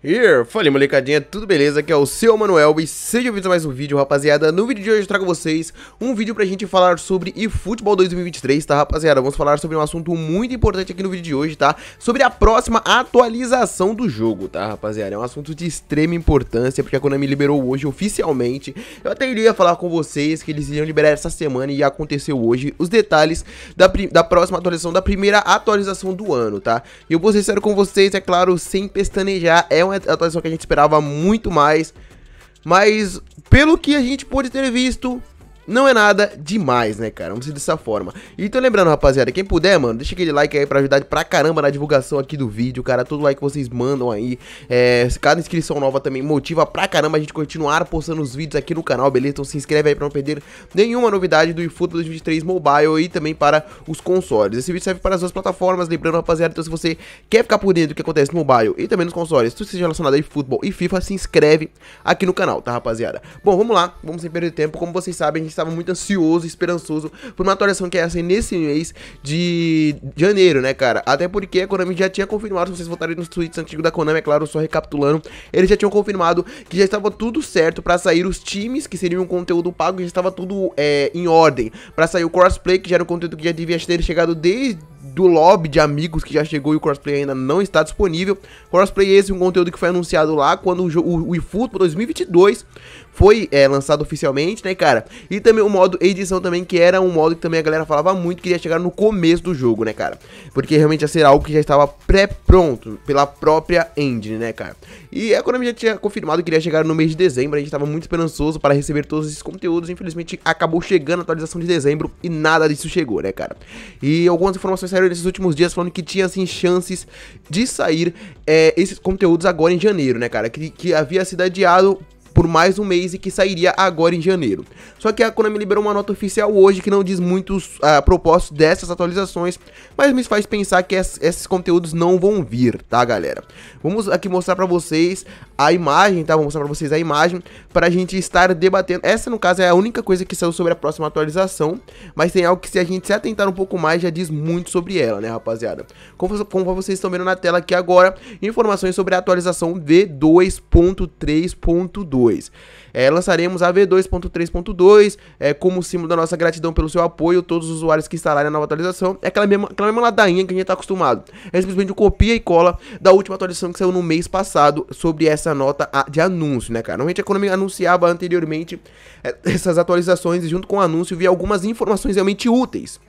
Here. Falei molecadinha, tudo beleza? Aqui é o seu Manuel e sejam bem-vindos a mais um vídeo, rapaziada. No vídeo de hoje eu trago vocês um vídeo pra gente falar sobre eFootball 2023, tá rapaziada? Vamos falar sobre um assunto muito importante aqui no vídeo de hoje, tá? Sobre a próxima atualização do jogo, tá rapaziada? É um assunto de extrema importância porque a Konami liberou hoje oficialmente. Eu até iria falar com vocês que eles iriam liberar essa semana e aconteceu hoje os detalhes da, da próxima atualização, da primeira atualização do ano, tá? E eu vou ser sincero com vocês, é claro, sem pestanejar, é um uma é atualização que a gente esperava muito mais. Mas pelo que a gente pôde ter visto, não é nada demais, né, cara? Vamos dizer dessa forma. E tô lembrando, rapaziada, quem puder, mano, deixa aquele like aí pra ajudar pra caramba na divulgação aqui do vídeo, cara. Todo like que vocês mandam aí. É, cada inscrição nova também motiva pra caramba a gente continuar postando os vídeos aqui no canal, beleza? Então se inscreve aí pra não perder nenhuma novidade do eFootball 2023 Mobile e também para os consoles. Esse vídeo serve para as duas plataformas, lembrando, rapaziada, então se você quer ficar por dentro do que acontece no mobile e também nos consoles, tudo seja relacionado a eFootball e FIFA, se inscreve aqui no canal, tá, rapaziada? Bom, vamos lá, vamos sem perder tempo. Como vocês sabem, a gente estava muito ansioso, esperançoso por uma atualização que ia ser nesse mês de janeiro, né, cara? Até porque a Konami já tinha confirmado, se vocês voltarem nos tweets antigos da Konami, é claro, só recapitulando, eles já tinham confirmado que já estava tudo certo para sair os times, que seriam um conteúdo pago, já estava tudo é, em ordem. para sair o crossplay, que já era um conteúdo que já devia ter chegado desde do lobby de amigos que já chegou e o crossplay ainda não está disponível. Crossplay é esse é um conteúdo que foi anunciado lá quando o, o, o eFootball 2022 foi é, lançado oficialmente, né, cara? E também o modo edição também, que era um modo que também a galera falava muito que ia chegar no começo do jogo, né, cara? Porque realmente ia ser algo que já estava pré-pronto pela própria engine, né, cara? E é a Konami já tinha confirmado que iria chegar no mês de dezembro, a gente estava muito esperançoso para receber todos esses conteúdos, infelizmente acabou chegando a atualização de dezembro e nada disso chegou, né, cara? E algumas informações saíram nesses últimos dias falando que tinha, assim, chances de sair é, esses conteúdos agora em janeiro, né, cara? Que, que havia se adiado por mais um mês e que sairia agora em janeiro. Só que a Konami liberou uma nota oficial hoje que não diz muitos uh, ah, propósitos dessas atualizações, mas me faz pensar que es esses conteúdos não vão vir, tá galera? Vamos aqui mostrar pra vocês a imagem, tá? Vou mostrar pra vocês a imagem pra gente estar debatendo. Essa no caso é a única coisa que saiu sobre a próxima atualização, mas tem algo que se a gente se atentar um pouco mais já diz muito sobre ela, né rapaziada? Como, como vocês estão vendo na tela aqui agora, informações sobre a atualização V2.3.2. É, lançaremos a V2.3.2 é, como símbolo da nossa gratidão pelo seu apoio, todos os usuários que instalarem a nova atualização. É aquela mesma, aquela mesma ladainha que a gente está acostumado. É simplesmente copia e cola da última atualização que saiu no mês passado sobre essa nota de anúncio, né, cara? Normalmente a Konami anunciava anteriormente é, essas atualizações e junto com o anúncio via algumas informações realmente úteis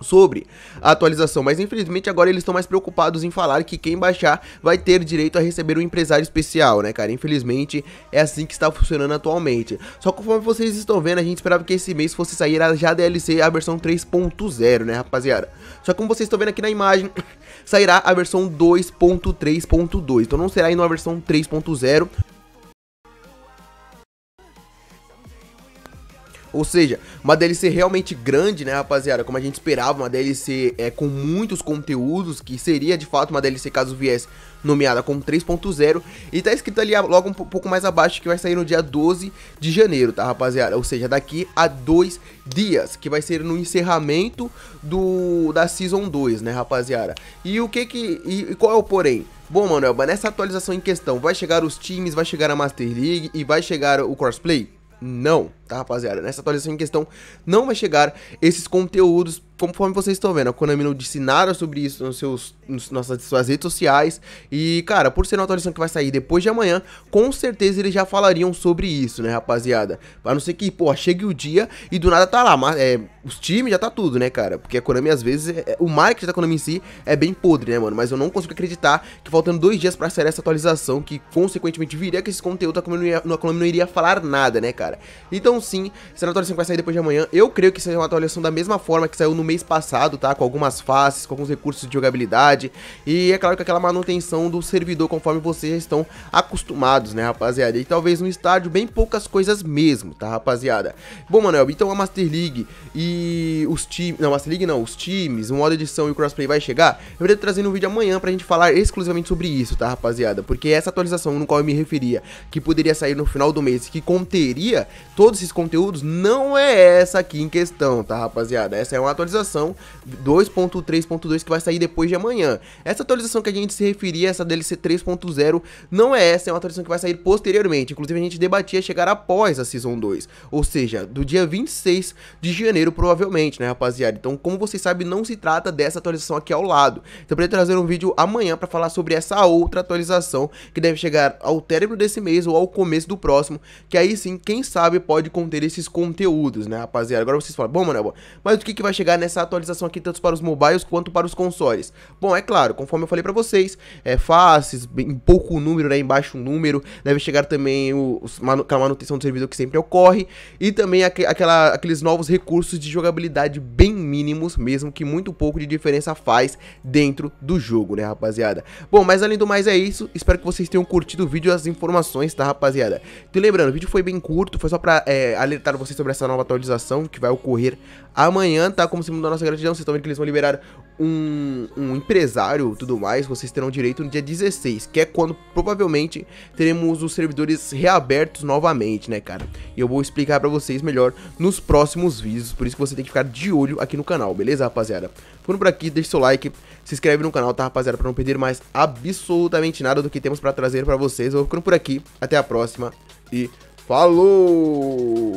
sobre a atualização, mas infelizmente agora eles estão mais preocupados em falar que quem baixar vai ter direito a receber um empresário especial, né, cara? Infelizmente é assim que está funcionando atualmente. Só conforme vocês estão vendo, a gente esperava que esse mês fosse sair a já DLC a versão 3.0, né, rapaziada? Só que como vocês estão vendo aqui na imagem, sairá a versão 2.3.2. Então não será ainda uma versão 3.0 Ou seja, uma DLC realmente grande, né, rapaziada? Como a gente esperava, uma DLC é, com muitos conteúdos, que seria de fato uma DLC caso viesse nomeada como 3.0. E tá escrito ali ah, logo um pouco mais abaixo que vai sair no dia 12 de janeiro, tá, rapaziada? Ou seja, daqui a dois dias, que vai ser no encerramento do da Season 2, né, rapaziada? E o que que... e, e qual é o porém? Bom, Manuel, nessa atualização em questão, vai chegar os times, vai chegar a Master League e vai chegar o crossplay? Não tá, rapaziada? Nessa atualização em questão não vai chegar esses conteúdos, conforme vocês estão vendo. A Konami não disse nada sobre isso nos seus, nos, nossas suas redes sociais. E, cara, por ser uma atualização que vai sair depois de amanhã, com certeza eles já falariam sobre isso, né, rapaziada? A não ser que, pô, chegue o dia e do nada tá lá, mas é, os times já tá tudo, né, cara? Porque a Konami, às vezes, é, é o marketing da Konami em si é bem podre, né, mano? Mas eu não consigo acreditar que faltando dois dias pra sair essa atualização, que consequentemente viria que esse conteúdo a Konami não, ia, a Konami não iria falar nada, né, cara? Então, então sim, uma atualização que vai sair depois de amanhã, eu creio que seja uma atualização da mesma forma que saiu no mês passado, tá? Com algumas faces, com alguns recursos de jogabilidade e é claro que aquela manutenção do servidor conforme vocês já estão acostumados, né rapaziada? E talvez no estádio bem poucas coisas mesmo, tá rapaziada? Bom, Manuel, então a Master League e os times... Não, Master League não, os times, o modo edição e o crossplay vai chegar, eu vou trazer um vídeo amanhã pra gente falar exclusivamente sobre isso, tá rapaziada? Porque essa atualização no qual eu me referia, que poderia sair no final do mês que conteria todos esses esses conteúdos não é essa aqui em questão, tá, rapaziada? Essa é uma atualização 2.3.2 que vai sair depois de amanhã. Essa atualização que a gente se referia, essa DLC 3.0, não é essa, é uma atualização que vai sair posteriormente. Inclusive, a gente debatia chegar após a Season 2, ou seja, do dia 26 de janeiro, provavelmente, né, rapaziada? Então, como vocês sabem, não se trata dessa atualização aqui ao lado. Então, eu poderia trazer um vídeo amanhã para falar sobre essa outra atualização que deve chegar ao término desse mês ou ao começo do próximo, que aí sim, quem sabe pode conter esses conteúdos, né, rapaziada? Agora vocês falam, bom, mano, mas o que, que vai chegar nessa atualização aqui, tanto para os mobiles quanto para os consoles? Bom, é claro, conforme eu falei para vocês, é faces, em pouco número, né, embaixo um número, deve chegar também o, manu aquela manutenção do servidor que sempre ocorre, e também aqu aquela, aqueles novos recursos de jogabilidade bem mínimos mesmo, que muito pouco de diferença faz dentro do jogo, né, rapaziada? Bom, mas além do mais é isso, espero que vocês tenham curtido o vídeo e as informações, tá, rapaziada? Então lembrando, o vídeo foi bem curto, foi só pra... É, é, alertar alertaram vocês sobre essa nova atualização que vai ocorrer amanhã, tá? Como se a nossa gratidão, vocês estão vendo que eles vão liberar um, um empresário tudo mais, vocês terão direito no dia 16, que é quando provavelmente teremos os servidores reabertos novamente, né, cara? E eu vou explicar pra vocês melhor nos próximos vídeos, por isso que você tem que ficar de olho aqui no canal, beleza, rapaziada? Ficando por aqui, deixa seu like, se inscreve no canal, tá, rapaziada? Pra não perder mais absolutamente nada do que temos pra trazer pra vocês. Eu vou ficando por aqui, até a próxima e Falou!